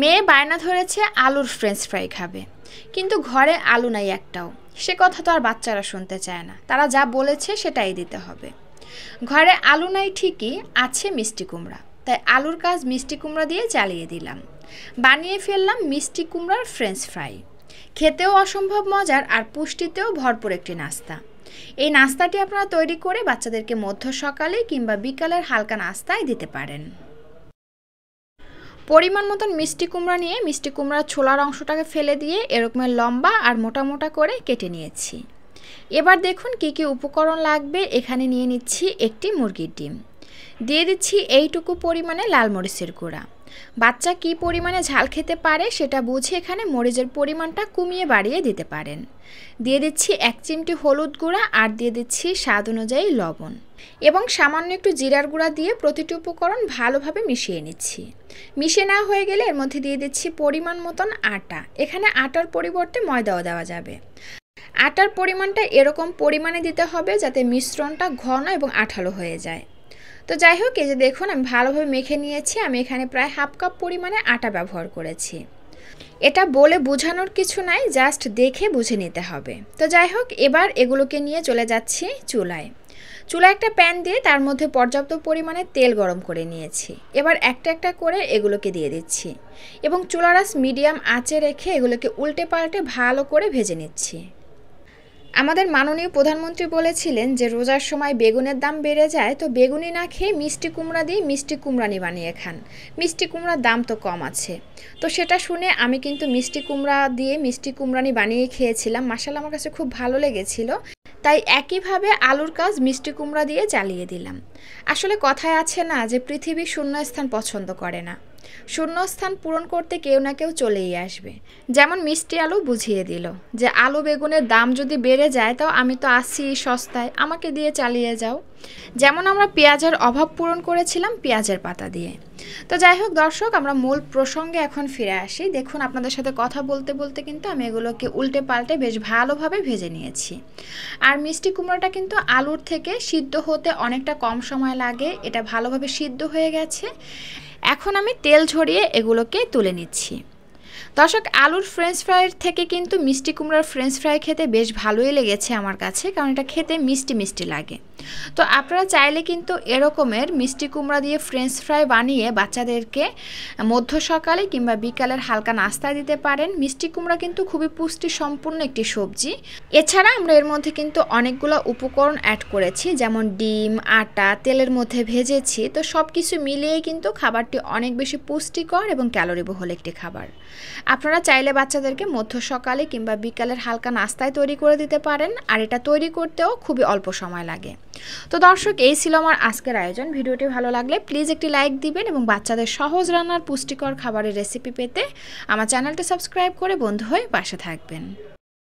মেয়ে বায়না ধরেছে আলুর ফ্রেঞ্চ ফ্রাই খাবে কিন্তু ঘরে আলু নাই একটাও সে কথা তো আর বাচ্চারা শুনতে চায় না তারা যা বলেছে সেটাই দিতে হবে ঘরে আলু নাই ঠিকই আছে মিষ্টি কুমড়া তাই আলুর কাজ মিষ্টি কুমড়া দিয়ে চালিয়ে দিলাম বানিয়ে ফেললাম মিষ্টি কুমড়ার ফ্রেঞ্চ ফ্রাই খেতেও অসম্ভব মজার আর পুষ্টিতেও ভরপুর একটি নাস্তা এই নাস্তাটি আপনারা তৈরি করে বাচ্চাদেরকে মধ্য সকালে কিংবা বিকালের হালকা নাস্তায় দিতে পারেন পরিমাণ মতন মিষ্টি কুমড়া নিয়ে মিষ্টি কুমড়ার ছোলার অংশটাকে ফেলে দিয়ে এরকমের লম্বা আর মোটা মোটা করে কেটে নিয়েছি এবার দেখুন কি কি উপকরণ লাগবে এখানে নিয়ে নিচ্ছি একটি মুরগির ডিম দিয়ে দিচ্ছি এইটুকু পরিমাণে লাল মরিচের গুঁড়া বাচ্চা কি পরিমাণে ঝাল খেতে পারে সেটা বুঝে এখানে মরিচের পরিমাণটা কমিয়ে বাড়িয়ে দিতে পারেন দিয়ে দিচ্ছি এক চিমটি হলুদ গুঁড়া আর দিয়ে দিচ্ছি স্বাদ অনুযায়ী লবণ এবং সামান্য একটু জিরার গুঁড়া দিয়ে প্রতিটি উপকরণ ভালোভাবে মিশিয়ে নিচ্ছি মিশে না হয়ে গেলে এর মধ্যে দিয়ে দিচ্ছি পরিমাণ মতন আটা এখানে আটার পরিবর্তে ময়দাও দেওয়া যাবে আটার পরিমাণটা এরকম পরিমাণে দিতে হবে যাতে মিশ্রণটা ঘন এবং আঠালো হয়ে যায় তো যাই হোক এই যে দেখুন আমি ভালোভাবে মেখে নিয়েছি আমি এখানে প্রায় হাফ কাপ পরিমাণে আটা ব্যবহার করেছি এটা বলে বোঝানোর কিছু নাই জাস্ট দেখে বুঝে নিতে হবে তো যাই হোক এবার এগুলোকে নিয়ে চলে যাচ্ছি চুলায় চুলা একটা প্যান দিয়ে তার মধ্যে পর্যাপ্ত পরিমাণে তেল গরম করে নিয়েছি এবার একটা একটা করে এগুলোকে দিয়ে দিচ্ছি এবং চুলারাস মিডিয়াম আঁচে রেখে এগুলোকে উল্টে পাল্টে ভালো করে ভেজে নিচ্ছি আমাদের মাননীয় প্রধানমন্ত্রী বলেছিলেন যে রোজার সময় বেগুনের দাম বেড়ে যায় তো বেগুনি না খেয়ে মিষ্টি কুমড়া দিয়ে মিষ্টি কুমড়ানি বানিয়ে খান মিষ্টি কুমড়ার দাম তো কম আছে তো সেটা শুনে আমি কিন্তু মিষ্টি কুমড়া দিয়ে মিষ্টি কুমড়ানি বানিয়ে খেয়েছিলাম মাসাল আমার কাছে খুব ভালো লেগেছিল তাই একইভাবে আলুর কাজ মিষ্টি কুমড়া দিয়ে চালিয়ে দিলাম আসলে কথায় আছে না যে পৃথিবী শূন্যস্থান পছন্দ করে না শূন্যস্থান পূরণ করতে কেউ না কেউ চলেই আসবে যেমন মিষ্টি আলু বুঝিয়ে দিল যে আলু বেগুনের দাম যদি বেড়ে যায় তাও আমি তো আসি সস্তায় আমাকে দিয়ে চালিয়ে যাও যেমন আমরা পেঁয়াজের অভাব পূরণ করেছিলাম পেঁয়াজের পাতা দিয়ে তো যাই হোক দর্শক আমরা মূল প্রসঙ্গে এখন ফিরে আসি দেখুন আপনাদের সাথে কথা বলতে বলতে কিন্তু আমি এগুলোকে উল্টে পাল্টে বেশ ভালোভাবে ভেজে নিয়েছি আর মিষ্টি কুমড়োটা কিন্তু আলুর থেকে সিদ্ধ হতে অনেকটা কম সময় লাগে এটা ভালোভাবে সিদ্ধ হয়ে গেছে এখন আমি তেল ঝরিয়ে এগুলোকে তুলে নিচ্ছি দর্শক আলুর ফ্রেঞ্চ ফ্রাইয়ের থেকে কিন্তু মিষ্টি কুমড়ার ফ্রেঞ্চ ফ্রাই খেতে বেশ ভালোই লেগেছে আমার কাছে কারণ এটা খেতে মিষ্টি মিষ্টি লাগে তো আপনারা চাইলে কিন্তু এরকমের মিষ্টি কুমড়া দিয়ে ফ্রেঞ্চ ফ্রাই বানিয়ে বাচ্চাদেরকে মধ্য সকালে কিংবা বিকালের হালকা নাস্তায় দিতে পারেন মিষ্টি কুমড়া কিন্তু খুবই পুষ্টি সম্পূর্ণ একটি সবজি এছাড়া আমরা এর মধ্যে কিন্তু অনেকগুলো উপকরণ অ্যাড করেছি যেমন ডিম আটা তেলের মধ্যে ভেজেছি তো সব কিছু মিলিয়ে কিন্তু খাবারটি অনেক বেশি পুষ্টিকর এবং ক্যালোরিবহল একটি খাবার আপনারা চাইলে বাচ্চাদেরকে মধ্য সকালে কিংবা বিকালের হালকা নাস্তায় তৈরি করে দিতে পারেন আর এটা তৈরি করতেও খুবই অল্প সময় লাগে তো দর্শক এই ছিল আমার আজকের আয়োজন ভিডিওটি ভালো লাগলে প্লিজ একটি লাইক দিবেন এবং বাচ্চাদের সহজ রান্নার পুষ্টিকর খাবারের রেসিপি পেতে আমার চ্যানেলটি সাবস্ক্রাইব করে বন্ধু হয়ে পাশে থাকবেন